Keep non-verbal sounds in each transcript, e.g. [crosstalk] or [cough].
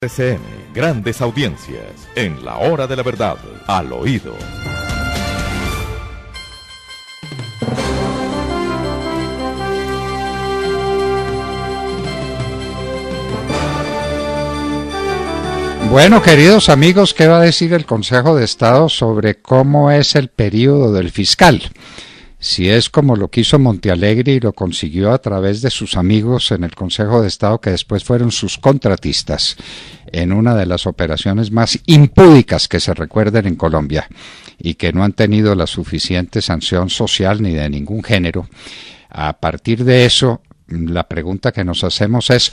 RCN, grandes audiencias, en la hora de la verdad, al oído. Bueno, queridos amigos, ¿qué va a decir el Consejo de Estado sobre cómo es el periodo del fiscal? si es como lo quiso Montealegre y lo consiguió a través de sus amigos en el Consejo de Estado, que después fueron sus contratistas en una de las operaciones más impúdicas que se recuerden en Colombia y que no han tenido la suficiente sanción social ni de ningún género. A partir de eso, la pregunta que nos hacemos es,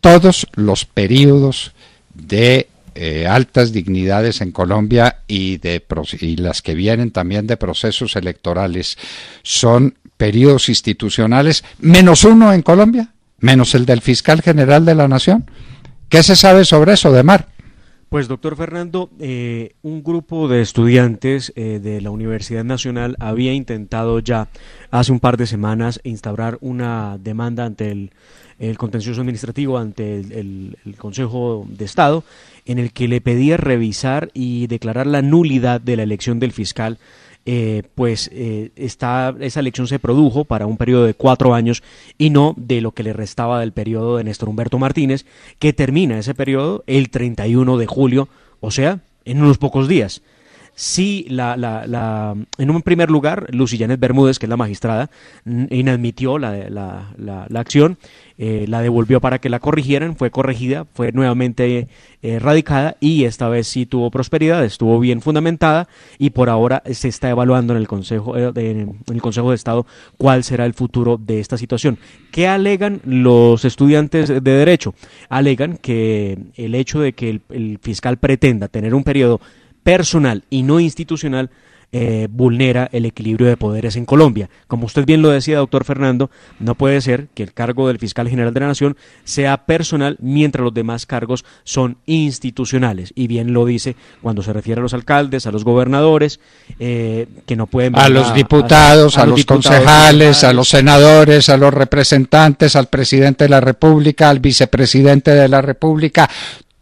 todos los periodos de eh, altas dignidades en Colombia y, de, y las que vienen también de procesos electorales son periodos institucionales, menos uno en Colombia, menos el del fiscal general de la Nación. ¿Qué se sabe sobre eso, de Mar? Pues doctor Fernando, eh, un grupo de estudiantes eh, de la Universidad Nacional había intentado ya hace un par de semanas instaurar una demanda ante el, contencioso administrativo, ante el, el Consejo de Estado, en el que le pedía revisar y declarar la nulidad de la elección del fiscal eh, pues eh, esa elección se produjo para un periodo de cuatro años y no de lo que le restaba del periodo de Néstor Humberto Martínez, que termina ese periodo el 31 de julio, o sea, en unos pocos días sí, la, la, la, en un primer lugar, Lucy Bermúdez, que es la magistrada, inadmitió la, la, acción, eh, la devolvió para que la corrigieran, fue corregida, fue nuevamente eh, erradicada y esta vez sí tuvo prosperidad, estuvo bien fundamentada y por ahora se está evaluando en el Consejo, eh, de, en el Consejo de Estado cuál será el futuro de esta situación. ¿Qué alegan los estudiantes de Derecho? Alegan que el hecho de que el fiscal pretenda tener un periodo personal y no institucional eh, vulnera el equilibrio de poderes en Colombia. Como usted bien lo decía, doctor Fernando, no puede ser que el cargo del fiscal general de la Nación sea personal mientras los demás cargos son institucionales. Y bien lo dice cuando se refiere a los alcaldes, a los gobernadores, eh, que no pueden... A los diputados, a, los, concejales, a los senadores, a los representantes, al presidente de la República, al vicepresidente de la República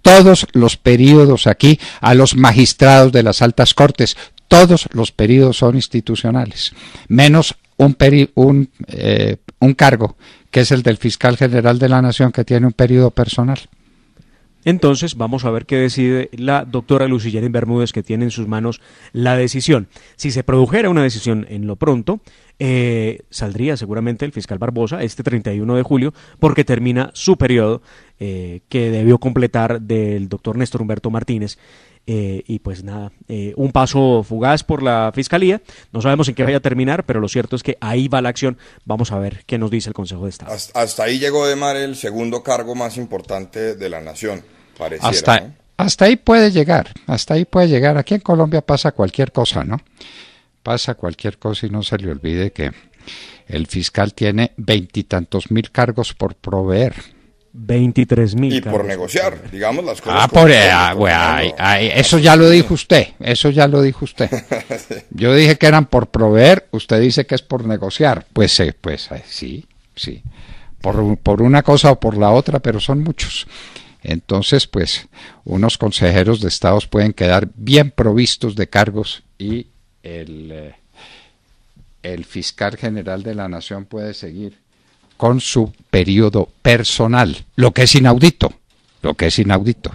todos los períodos aquí a los magistrados de las altas cortes. Todos los períodos son institucionales, menos un, un, eh, un cargo, que es el del fiscal general de la Nación, que tiene un período personal. Entonces, vamos a ver qué decide la doctora Lucillén Bermúdez, que tiene en sus manos la decisión. Si se produjera una decisión en lo pronto, eh, saldría seguramente el fiscal Barbosa este 31 de julio porque termina su periodo eh, que debió completar del doctor Néstor Humberto Martínez. Eh, y pues nada, un paso fugaz por la fiscalía. No sabemos en qué vaya a terminar, pero lo cierto es que ahí va la acción. Vamos a ver qué nos dice el Consejo de Estado. Hasta, ahí llegó de mar el segundo cargo más importante de la nación, Hasta, hasta ahí puede llegar, hasta ahí puede llegar. Aquí en Colombia pasa cualquier cosa, ¿no? pasa cualquier cosa y no se le olvide que el fiscal tiene veintitantos mil cargos por proveer. Veintitrés mil. Y por negociar, digamos las cosas. Ah, por, ah, eso ya lo dijo usted, eso ya lo dijo usted. [laughs] Yo dije que eran por proveer, usted dice que es por negociar. Pues, sí, eh, pues eh, sí, sí. Por, por una cosa o por la otra, pero son muchos. Entonces, pues, unos consejeros de estados pueden quedar bien provistos de cargos y eh, el, fiscal general de la nación puede seguir con su periodo personal, lo que es inaudito, lo que es inaudito.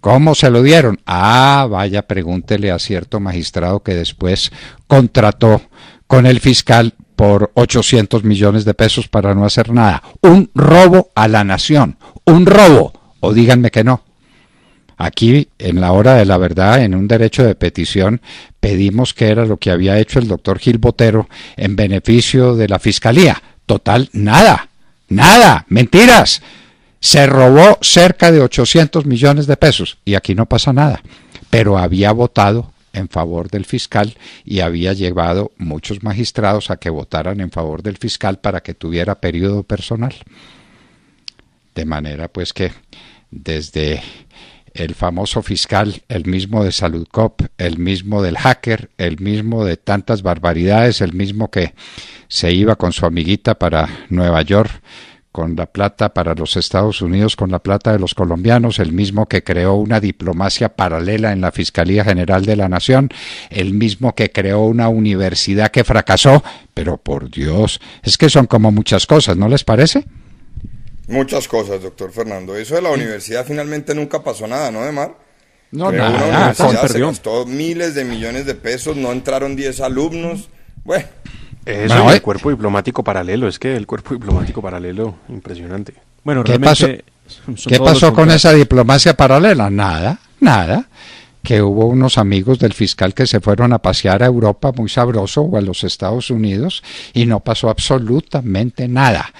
¿Cómo se lo dieron? Ah, vaya, pregúntele a cierto magistrado que después contrató con el fiscal por 800 millones de pesos para no hacer nada. Un robo a la nación, un robo, o díganme que no. Aquí, en la hora de la verdad, en un derecho de petición, pedimos que era lo que había hecho el doctor Gil Botero en beneficio de la Fiscalía. Total, nada, nada, mentiras. Se robó cerca de 800 millones de pesos y aquí no pasa nada. Pero había votado en favor del fiscal y había llevado muchos magistrados a que votaran en favor del fiscal para que tuviera periodo personal. De manera pues que desde el famoso fiscal, el mismo de Salud Cop, el mismo del hacker, el mismo de tantas barbaridades, el mismo que se iba con su amiguita para Nueva York con la plata para los Estados Unidos, con la plata de los colombianos, el mismo que creó una diplomacia paralela en la Fiscalía General de la Nación, el mismo que creó una universidad que fracasó, pero por Dios, es que son como muchas cosas, ¿no les parece? Muchas cosas, doctor Fernando. Eso de la universidad finalmente nunca pasó nada, ¿no, mar No, no. nada, se gastó miles de millones de pesos, no entraron 10 alumnos. Bueno. Eso, el eh. cuerpo diplomático paralelo, es que el cuerpo diplomático paralelo, impresionante. Bueno, ¿Qué realmente ¿qué pasó con esa diplomacia paralela? Nada, nada. Que hubo unos amigos del fiscal que se fueron a pasear a Europa muy sabroso o a los Estados Unidos y no pasó absolutamente nada.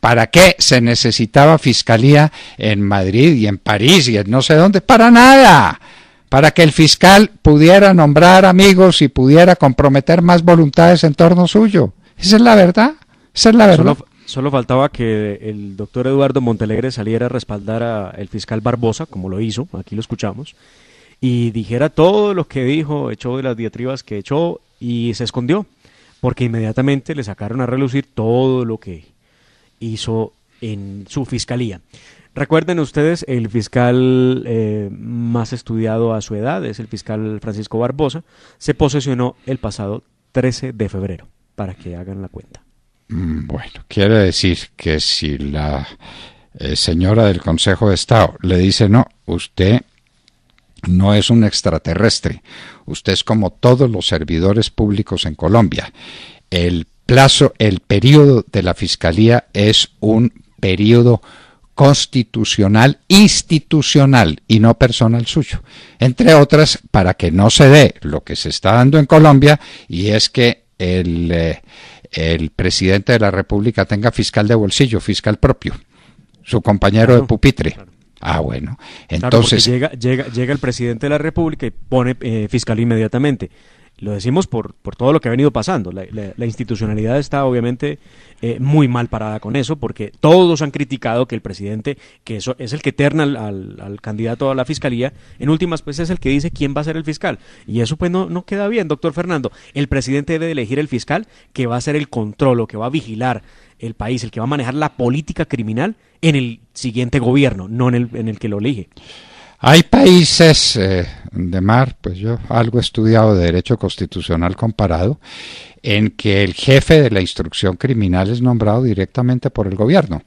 ¿Para qué se necesitaba fiscalía en Madrid y en París y en no sé dónde? Para nada. Para que el fiscal pudiera nombrar amigos y pudiera comprometer más voluntades en torno suyo. Esa es la verdad. Esa es la verdad. Solo, faltaba que el doctor Eduardo Montelegre saliera a respaldar al fiscal Barbosa, como lo hizo, aquí lo escuchamos, y dijera todo lo que dijo, echó de las diatribas que echó y se escondió, porque inmediatamente le sacaron a relucir todo lo que hizo en su fiscalía. Recuerden ustedes, el fiscal eh, más estudiado a su edad es el fiscal Francisco Barbosa, se posesionó el pasado 13 de febrero, para que hagan la cuenta. Mm, bueno, quiere decir que si la eh, señora del Consejo de Estado le dice no, usted no es un extraterrestre, usted es como todos los servidores públicos en Colombia. El plazo, el periodo de la Fiscalía es un periodo constitucional, institucional y no personal suyo. Entre otras, para que no se dé lo que se está dando en Colombia y es que el, eh, presidente de la República tenga fiscal de bolsillo, fiscal propio, su compañero de pupitre. Ah, bueno. Entonces. llega, llega, llega, el presidente de la República y pone eh, fiscal inmediatamente. Lo decimos por, todo lo que ha venido pasando. La, institucionalidad está obviamente eh, muy mal parada con eso, porque todos han criticado que el presidente, que eso es el que terna al, candidato a la fiscalía, en últimas pues es el que dice quién va a ser el fiscal. Y eso pues no, no queda bien, doctor Fernando. El presidente debe elegir el fiscal que va a ser el control o que va a vigilar el país, el que va a manejar la política criminal en el siguiente gobierno, no en el que lo elige. Hay países eh, de mar, pues yo algo he estudiado de derecho constitucional comparado, en que el jefe de la instrucción criminal es nombrado directamente por el gobierno.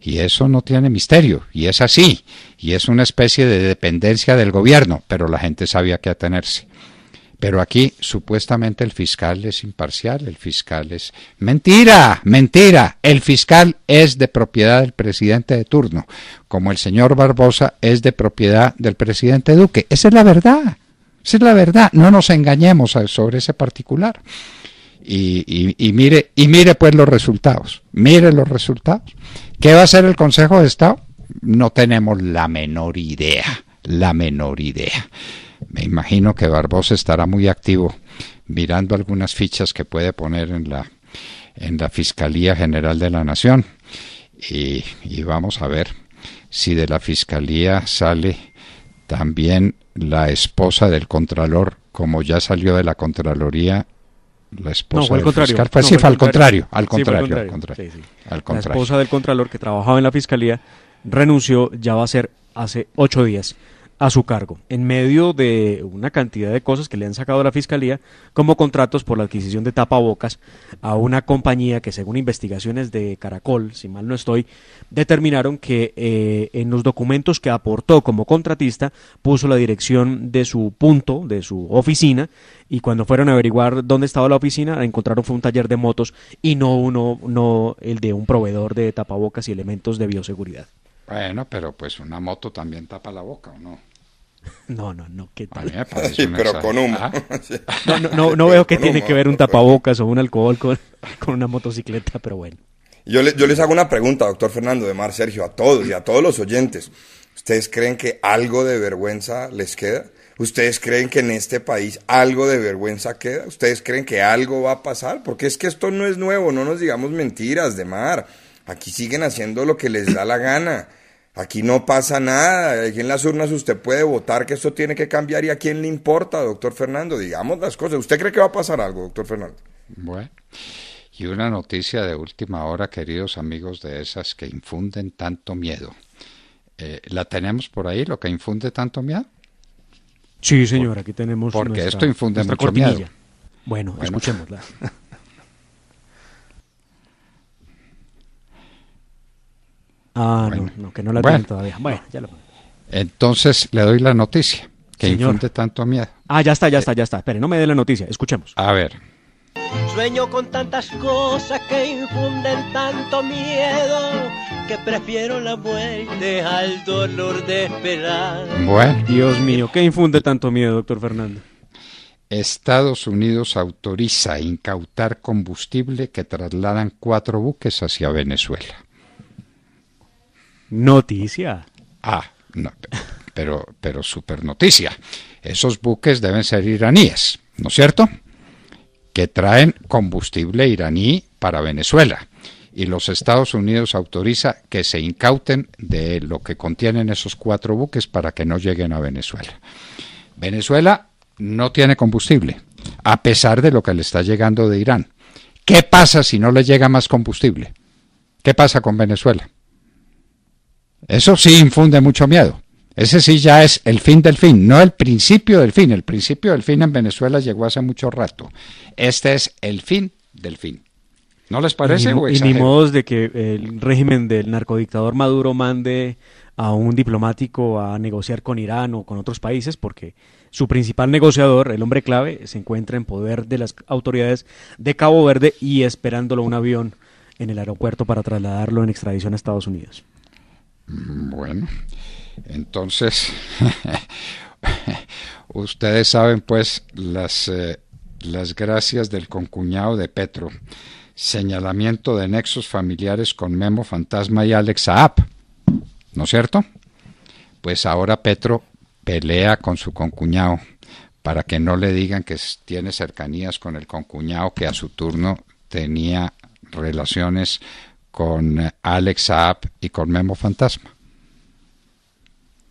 Y eso no tiene misterio, y es así, y es una especie de dependencia del gobierno, pero la gente sabía a qué atenerse. Pero aquí supuestamente el fiscal es imparcial, el fiscal es... Mentira, mentira, el fiscal es de propiedad del presidente de turno, como el señor Barbosa es de propiedad del presidente Duque. Esa es la verdad, esa es la verdad, no nos engañemos sobre ese particular. Y, mire, y mire pues los resultados, mire los resultados. ¿Qué va a hacer el Consejo de Estado? No tenemos la menor idea, la menor idea. Me imagino que Barbosa estará muy activo mirando algunas fichas que puede poner en la, en la Fiscalía General de la Nación. Y, vamos a ver si de la Fiscalía sale también la esposa del Contralor, como ya salió de la Contraloría la esposa del pues al al contrario, La esposa del contralor que trabajaba en la fiscalía renunció, ya va a ser hace ocho días a su cargo, en medio de una cantidad de cosas que le han sacado la Fiscalía, como contratos por la adquisición de tapabocas a una compañía que, según investigaciones de Caracol, si mal no estoy, determinaron que eh, en los documentos que aportó como contratista puso la dirección de su punto, de su oficina, y cuando fueron a averiguar dónde estaba la oficina, encontraron fue un taller de motos y no uno, no el de un proveedor de tapabocas y elementos de bioseguridad. Bueno, pero pues una moto también tapa la boca, ¿o no? No, no, no, ¿qué tal? [laughs] sí, pero con humo. Ah. [laughs] No, no, veo que tiene que ver un tapabocas o un alcohol [laughs] con, una motocicleta, pero bueno. Yo, yo les hago una pregunta, doctor Fernando de Mar, Sergio, a todos y a todos los oyentes. ¿Ustedes creen que algo de vergüenza les queda? ¿Ustedes creen que en este país algo de vergüenza queda? ¿Ustedes creen que algo va a pasar? Porque es que esto no es nuevo, no nos digamos mentiras de mar. Aquí siguen haciendo lo que les da la gana. Aquí no pasa nada, aquí en las urnas usted puede votar que esto tiene que cambiar y a quién le importa, doctor Fernando, digamos las cosas. ¿Usted cree que va a pasar algo, doctor Fernando? Bueno, y una noticia de última hora, queridos amigos de esas que infunden tanto miedo. Eh, ¿La tenemos por ahí, lo que infunde tanto miedo? Sí, señor, aquí tenemos. Porque esto infunde mucho miedo. Bueno, bueno, escuchémosla. [laughs] Ah, no, no, que no la todavía. Bueno, ya lo... Entonces le doy la noticia que infunde tanto miedo. Ah, ya está, ya eh. está, ya está. Espere, no me dé la noticia, escuchemos. A ver. Sueño con tantas cosas que infunden tanto miedo que prefiero la muerte al dolor de esperar. Bueno. Dios mío, ¿qué infunde tanto miedo, doctor Fernando? Estados Unidos autoriza incautar combustible que trasladan cuatro buques hacia Venezuela. Noticia. Ah, no, pero, pero super noticia. Esos buques deben ser iraníes, ¿no es cierto? Que traen combustible iraní para Venezuela. Y los Estados Unidos autoriza que se incauten de lo que contienen esos cuatro buques para que no lleguen a Venezuela. Venezuela no tiene combustible, a pesar de lo que le está llegando de Irán. ¿Qué pasa si no le llega más combustible? ¿Qué pasa con Venezuela? Eso sí infunde mucho miedo. Ese sí ya es el fin del fin, no el principio del fin. El principio del fin en Venezuela llegó hace mucho rato. Este es el fin del fin. ¿No les parece? Y, ni modos de que el régimen del narcodictador Maduro mande a un diplomático a negociar con Irán o con otros países, porque su principal negociador, el hombre clave, se encuentra en poder de las autoridades de Cabo Verde y esperándolo un avión en el aeropuerto para trasladarlo en extradición a Estados Unidos. Mm, bueno, entonces, [laughs] ustedes saben pues las, eh, las gracias del concuñado de Petro. Señalamiento de nexos familiares con Memo Fantasma y Alex Saab. ¿No es cierto? Pues ahora Petro pelea con su concuñado para que no le digan que tiene cercanías con el concuñado que a su turno tenía relaciones con eh, Alex App y con Memo Fantasma.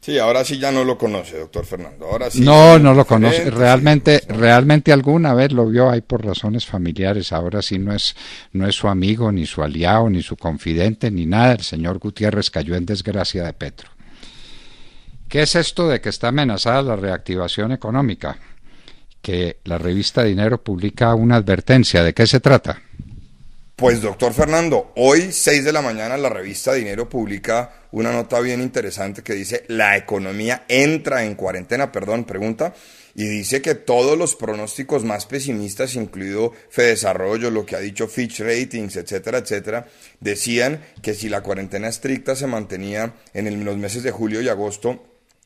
Sí, ahora sí ya no lo conoce, doctor Fernando. Ahora sí no, no lo conoce. Realmente, realmente alguna vez lo vio ahí por razones familiares. Ahora sí no es, no es su amigo, ni su aliado, ni su confidente, ni nada. El señor Gutiérrez cayó en desgracia de Petro. ¿Qué es esto de que está amenazada la reactivación económica? Que la revista Dinero publica una advertencia. ¿De qué se trata? Pues doctor Fernando, hoy 6 de la mañana la revista Dinero publica una nota bien interesante que dice la economía entra en cuarentena, perdón, pregunta, y dice que todos los pronósticos más pesimistas, incluido Fedesarrollo, lo que ha dicho Fitch Ratings, etcétera, etcétera, decían que si la cuarentena estricta se mantenía en los meses de julio y agosto,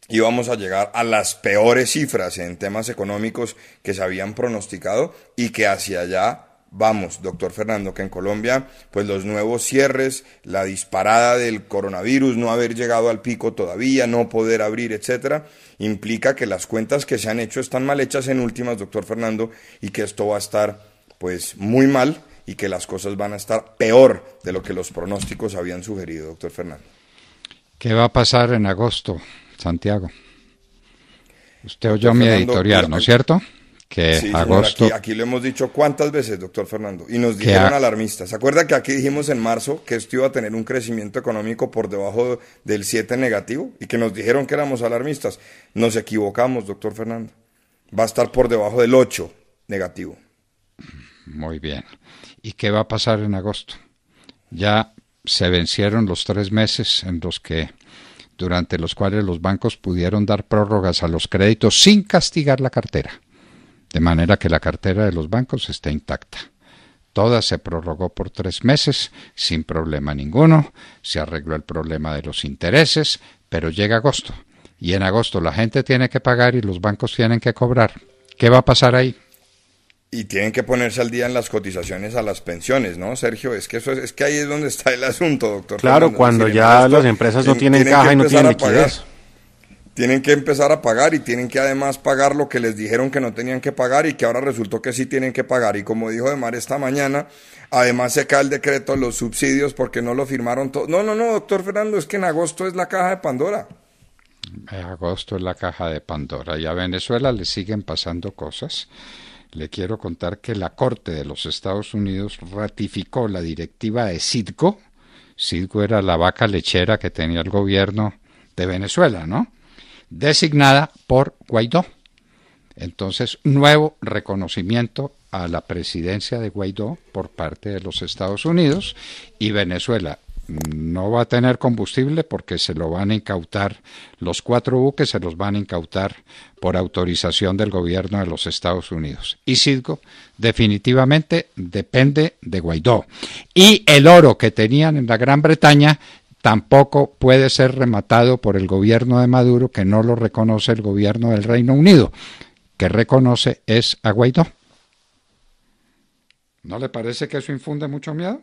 íbamos a llegar a las peores cifras en temas económicos que se habían pronosticado y que hacia allá Vamos, doctor Fernando, que en Colombia, pues los nuevos cierres, la disparada del coronavirus, no haber llegado al pico todavía, no poder abrir, etcétera, implica que las cuentas que se han hecho están mal hechas en últimas, doctor Fernando, y que esto va a estar, pues, muy mal y que las cosas van a estar peor de lo que los pronósticos habían sugerido, doctor Fernando. ¿Qué va a pasar en agosto, Santiago? Usted oyó mi editorial, ¿no es cierto? que agosto... aquí, lo hemos dicho cuántas veces, doctor Fernando, y nos dijeron alarmistas. ¿Se acuerda que aquí dijimos en marzo que esto iba a tener un crecimiento económico por debajo del 7 negativo y que nos dijeron que éramos alarmistas? Nos equivocamos, doctor Fernando. Va a estar por debajo del 8 negativo. Muy bien. ¿Y qué va a pasar en agosto? Ya se vencieron los tres meses en los que durante los cuales los bancos pudieron dar prórrogas a los créditos sin castigar la cartera de manera que la cartera de los bancos está intacta. Toda se prorrogó por tres meses, sin problema ninguno, se arregló el problema de los intereses, pero llega agosto, y en agosto la gente tiene que pagar y los bancos tienen que cobrar. ¿Qué va a pasar ahí? Y tienen que ponerse al día en las cotizaciones a las pensiones, ¿no, Sergio? Es que eso es, que ahí es donde está el asunto, doctor. Claro, cuando ya las empresas no tienen, tienen caja y no tienen liquidez tienen que empezar a pagar y tienen que además pagar lo que les dijeron que no tenían que pagar y que ahora resultó que sí tienen que pagar. Y como dijo Demar esta mañana, además se cae el decreto de los subsidios porque no lo firmaron todos. No, no, no, doctor Fernando, es que en agosto es la caja de Pandora. agosto es la caja de Pandora y a Venezuela le siguen pasando cosas. Le quiero contar que la Corte de los Estados Unidos ratificó la directiva de cidco Citgo era la vaca lechera que tenía el gobierno de Venezuela, ¿no? designada por Guaidó. Entonces, nuevo reconocimiento a la presidencia de Guaidó por parte de los Estados Unidos y Venezuela no va a tener combustible porque se lo van a incautar, los cuatro buques se los van a incautar por autorización del gobierno de los Estados Unidos. Y cidgo definitivamente depende de Guaidó. Y el oro que tenían en la Gran Bretaña tampoco puede ser rematado por el gobierno de Maduro, que no lo reconoce el gobierno del Reino Unido, que reconoce es a Guaidó. ¿No le parece que eso infunde mucho miedo?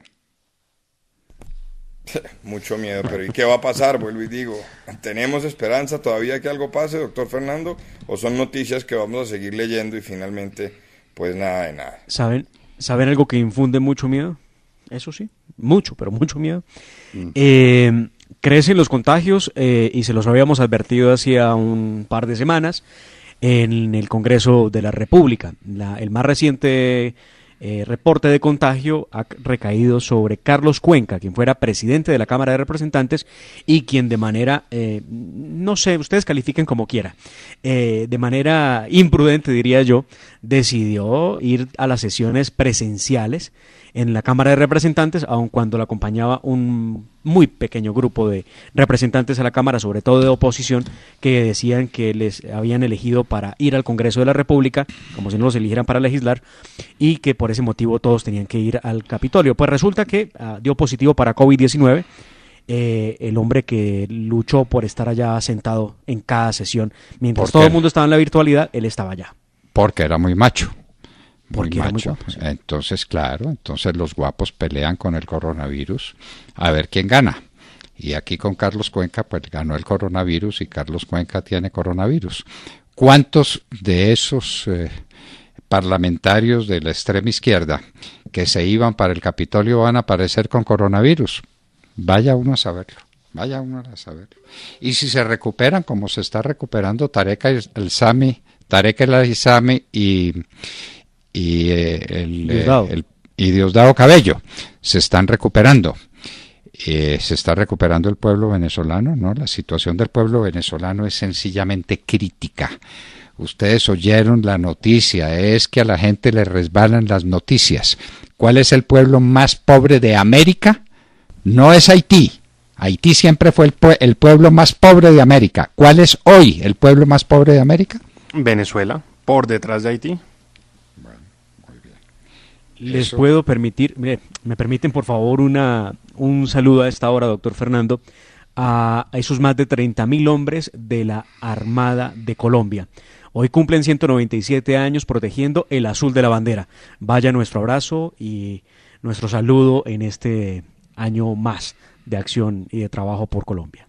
[laughs] Mucho miedo, pero ¿y qué va a pasar? Vuelvo y digo, ¿tenemos esperanza todavía que algo pase, doctor Fernando? ¿O son noticias que vamos a seguir leyendo y finalmente, pues nada de nada? ¿Saben, ¿saben algo que infunde mucho miedo? Eso sí mucho, pero mucho miedo. Mm. Eh, crecen los contagios eh, y se los habíamos advertido hacía un par de semanas en el Congreso de la República. el más reciente eh, reporte de contagio ha recaído sobre Carlos Cuenca, quien fuera presidente de la Cámara de Representantes y quien de manera eh, no sé, ustedes califiquen como quiera. Eh, de manera imprudente, diría yo, decidió ir a las sesiones presenciales en la Cámara de Representantes, aun cuando la acompañaba un muy pequeño grupo de representantes a la Cámara, sobre todo de oposición, que decían que les habían elegido para ir al Congreso de la República, como si no los eligieran para legislar, y que por ese motivo todos tenían que ir al Capitolio. Pues resulta que ah, dio positivo para COVID-19 eh, el hombre que luchó por estar allá sentado en cada sesión. Mientras todo el mundo estaba en la virtualidad, él estaba allá. Porque era muy macho. Muy Entonces, claro, entonces los guapos pelean con el coronavirus a ver quién gana. Y aquí con Carlos Cuenca, pues ganó el coronavirus y Carlos Cuenca tiene coronavirus. ¿Cuántos de esos eh, parlamentarios de la extrema izquierda que se iban para el Capitolio van a aparecer con coronavirus? Vaya uno a saberlo, vaya uno a saberlo. Y si se recuperan, como se está recuperando Tarek el Sami, Tarek el Sami y, y eh, el, eh, Diosdado. y Diosdado Cabello, se están recuperando. Eh, se está recuperando el pueblo venezolano, ¿no? La situación del pueblo venezolano es sencillamente crítica. Ustedes oyeron la noticia, es que a la gente le resbalan las noticias. ¿Cuál es el pueblo más pobre de América? no es Haití. Haití siempre fue el, pueblo más pobre de América. ¿Cuál es hoy el pueblo más pobre de América? Venezuela, por detrás de Haití. Les puedo permitir, mire, me permiten por favor una, un saludo a esta hora, doctor Fernando, a esos más de mil hombres de la Armada de Colombia. Hoy cumplen 197 años protegiendo el azul de la bandera. Vaya nuestro abrazo y nuestro saludo en este año más de acción y de trabajo por Colombia.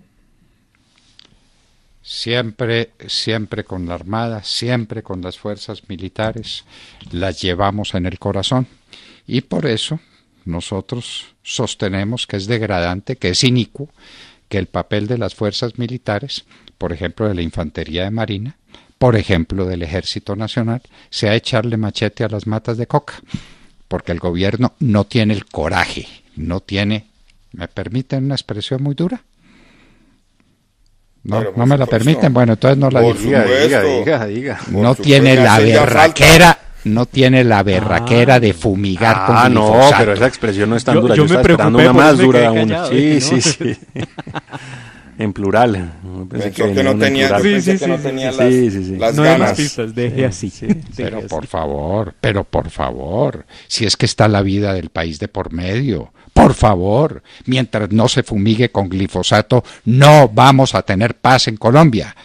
Siempre, siempre con la Armada, siempre con las fuerzas militares, las llevamos en el corazón. Y por eso nosotros sostenemos que es degradante, que es inicuo, que el papel de las fuerzas militares, por ejemplo de la Infantería de Marina, por ejemplo del Ejército Nacional, sea echarle machete a las matas de coca, porque el gobierno no tiene el coraje no tiene, ¿me permiten una expresión muy dura? No, no me la permiten, bueno, entonces no la diga, No tiene la berraquera no tiene la berraquera ah. de fumigar ah, con Ah, no, pero esa expresión no es tan dura. Yo, yo me preocupé una más dura aún. [laughs] sí, sí, sí. [laughs] en plural. que, no tenía, sí, sí, las, ganas. deje así. pero por favor, pero por favor, si es que está la vida del país de por medio. Por favor, mientras no se fumigue con glifosato, no vamos a tener paz en Colombia.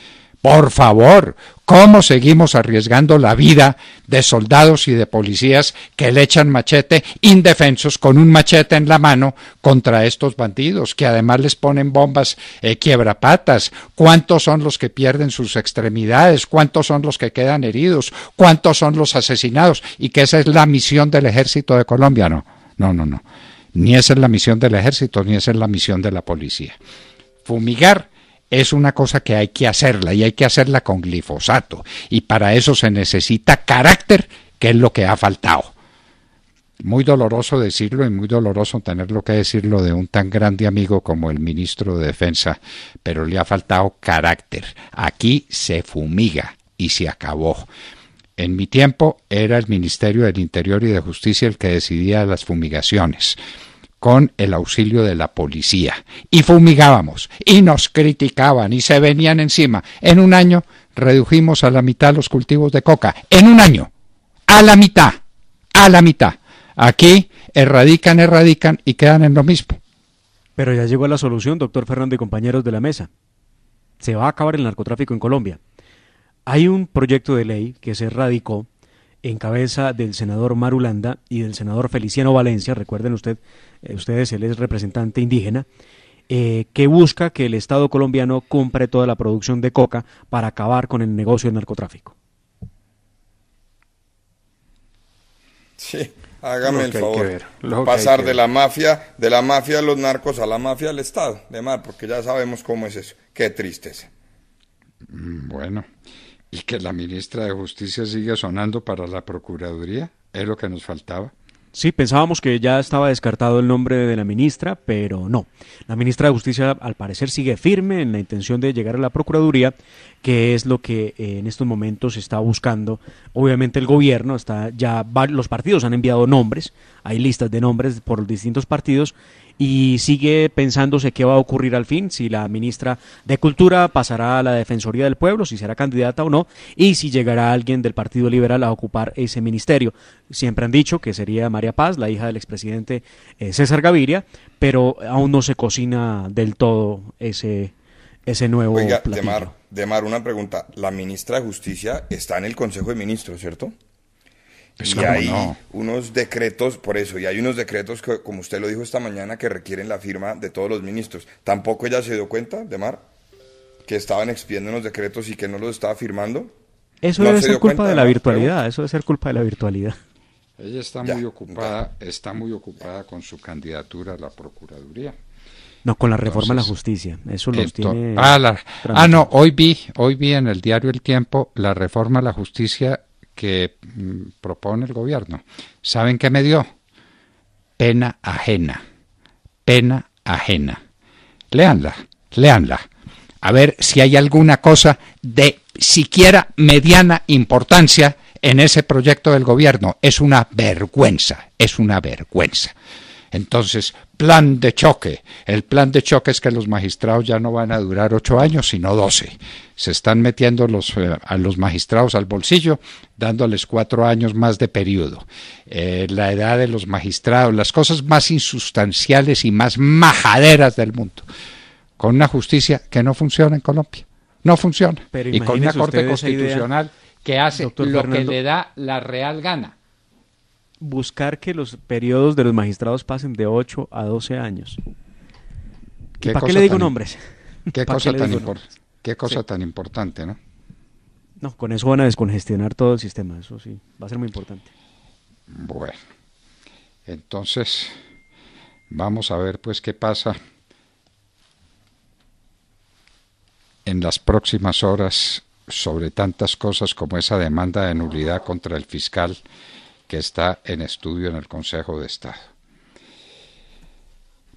Por favor, ¿cómo seguimos arriesgando la vida de soldados y de policías que le echan machete indefensos con un machete en la mano contra estos bandidos que además les ponen bombas eh, quiebrapatas? ¿Cuántos son los que pierden sus extremidades? ¿Cuántos son los que quedan heridos? ¿Cuántos son los asesinados? Y que esa es la misión del ejército de Colombia. No, no, no, no. Ni esa es la misión del ejército, ni esa es la misión de la policía. Fumigar es una cosa que hay que hacerla y hay que hacerla con glifosato. Y para eso se necesita carácter, que es lo que ha faltado. Muy doloroso decirlo y muy doloroso tenerlo que decirlo de un tan grande amigo como el ministro de Defensa, pero le ha faltado carácter. Aquí se fumiga y se acabó. En mi tiempo era el Ministerio del Interior y de Justicia el que decidía las fumigaciones con el auxilio de la policía. Y fumigábamos, y nos criticaban, y se venían encima. En un año redujimos a la mitad los cultivos de coca. En un año. A la mitad. A la mitad. Aquí erradican, erradican y quedan en lo mismo. Pero ya llegó la solución, doctor Fernando y compañeros de la mesa. Se va a acabar el narcotráfico en Colombia. Hay un proyecto de ley que se erradicó, en cabeza del senador Marulanda y del senador Feliciano Valencia, recuerden usted, eh, ustedes, él es representante indígena, eh, que busca que el Estado colombiano compre toda la producción de coca para acabar con el negocio del narcotráfico. Sí, hágame el favor. Pasar de la mafia, de la mafia de los narcos a la mafia del Estado, de mar, porque ya sabemos cómo es eso. Qué tristeza. Mm, bueno y que la ministra de Justicia siga sonando para la Procuraduría, es lo que nos faltaba. Sí, pensábamos que ya estaba descartado el nombre de la ministra, pero no. La ministra de Justicia, al parecer, sigue firme en la intención de llegar a la Procuraduría, que es lo que eh, en estos momentos está buscando. Obviamente el gobierno está ya los partidos han enviado nombres, hay listas de nombres por los distintos partidos y sigue pensándose qué va a ocurrir al fin, si la ministra de Cultura pasará a la Defensoría del Pueblo, si será candidata o no, y si llegará alguien del Partido Liberal a ocupar ese ministerio. Siempre han dicho que sería María Paz, la hija del expresidente eh, César Gaviria, pero aún no se cocina del todo ese, ese nuevo de mar, Demar, Demar, una pregunta. La ministra de Justicia está en el Consejo de Ministros, ¿cierto? Es pues y hay unos decretos, por eso, y hay unos decretos que, como usted lo dijo esta mañana, que requieren la firma de todos los ministros. ¿Tampoco ella se dio cuenta, de Mar, que estaban expidiendo unos decretos y que no los estaba firmando? Eso debe ser culpa de la virtualidad, eso debe ser culpa de la virtualidad. Ella está muy ocupada, está muy ocupada con su candidatura a la Procuraduría. No, con la reforma a la justicia. Eso los tiene. Ah, ah no, hoy vi, hoy vi en el diario El Tiempo la reforma a la justicia que mm, propone el gobierno. ¿Saben qué me dio? Pena ajena. Pena ajena. Leanla, leanla. A ver si hay alguna cosa de siquiera mediana importancia en ese proyecto del gobierno. Es una vergüenza, es una vergüenza. Entonces, plan de choque. El plan de choque es que los magistrados ya no van a durar ocho años, sino doce. Se están metiendo los, eh, a los magistrados al bolsillo, dándoles cuatro años más de periodo. Eh, la edad de los magistrados, las cosas más insustanciales y más majaderas del mundo. Con una justicia que no funciona en Colombia. No funciona. y con una Corte Constitucional que hace lo que le da la real gana buscar que los periodos de los magistrados pasen de 8 a 12 años. ¿Para qué le digo nombres? Qué cosa, tan, tan importante, ¿no? No, con eso van a descongestionar todo el sistema, eso sí, va a ser muy importante. Bueno, entonces vamos a ver pues qué pasa en las próximas horas sobre tantas cosas como esa demanda de nulidad contra el fiscal que está en estudio en el Consejo de Estado.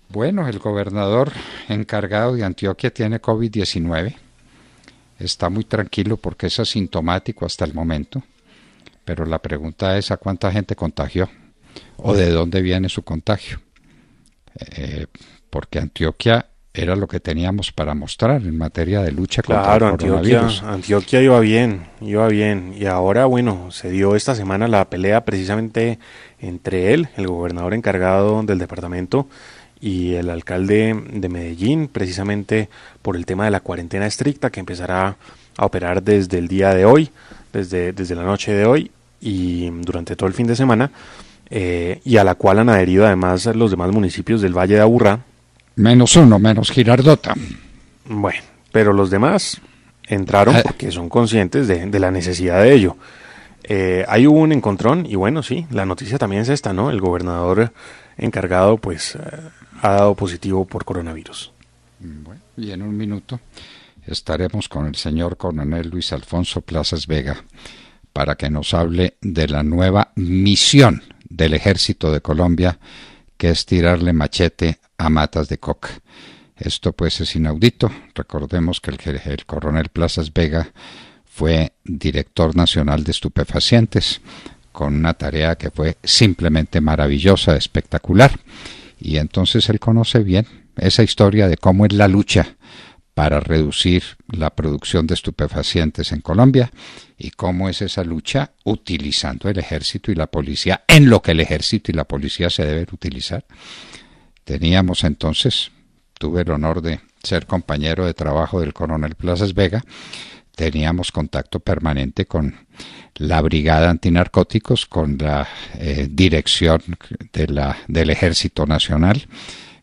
Bueno, el gobernador encargado de Antioquia tiene COVID-19. Está muy tranquilo porque es asintomático hasta el momento. Pero la pregunta es a cuánta gente contagió o de dónde viene su contagio. Eh, porque Antioquia era lo que teníamos para mostrar en materia de lucha contra el Antioquia, coronavirus. Antioquia iba bien, iba bien. Y ahora, bueno, se dio esta semana la pelea precisamente entre él, el gobernador encargado del departamento, y el alcalde de Medellín, precisamente por el tema de la cuarentena estricta que empezará a operar desde el día de hoy, desde, desde la noche de hoy y durante todo el fin de semana, eh, y a la cual han adherido además los demás municipios del Valle de Aburrá, Menos uno, menos Girardota. Bueno, pero los demás entraron ah. porque son conscientes de, la necesidad de ello. Hay eh, un encontrón y bueno, sí, la noticia también es esta, ¿no? El gobernador encargado pues eh, ha dado positivo por coronavirus. Mm, y en un minuto estaremos con el señor coronel Luis Alfonso Plazas Vega para que nos hable de la nueva misión del ejército de Colombia que es tirarle machete a matas de coca. Esto pues es inaudito. Recordemos que el, el coronel Plazas Vega fue director nacional de estupefacientes, con una tarea que fue simplemente maravillosa, espectacular. Y entonces él conoce bien esa historia de cómo es la lucha para reducir la producción de estupefacientes en Colombia y cómo es esa lucha utilizando el ejército y la policía en lo que el ejército y la policía se deben utilizar Teníamos entonces, tuve el honor de ser compañero de trabajo del coronel Plazas Vega, teníamos contacto permanente con la Brigada Antinarcóticos, con la eh, dirección del Ejército Nacional,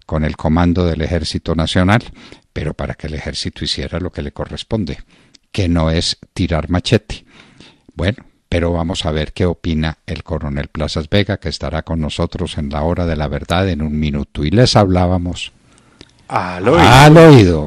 con el comando del Ejército Nacional, pero para que el Ejército hiciera lo que le corresponde, que no es tirar machete. Bueno, pero vamos a ver qué opina el coronel Plazas Vega, que estará con nosotros en la hora de la verdad en un minuto. Y les hablábamos al oído. Al oído.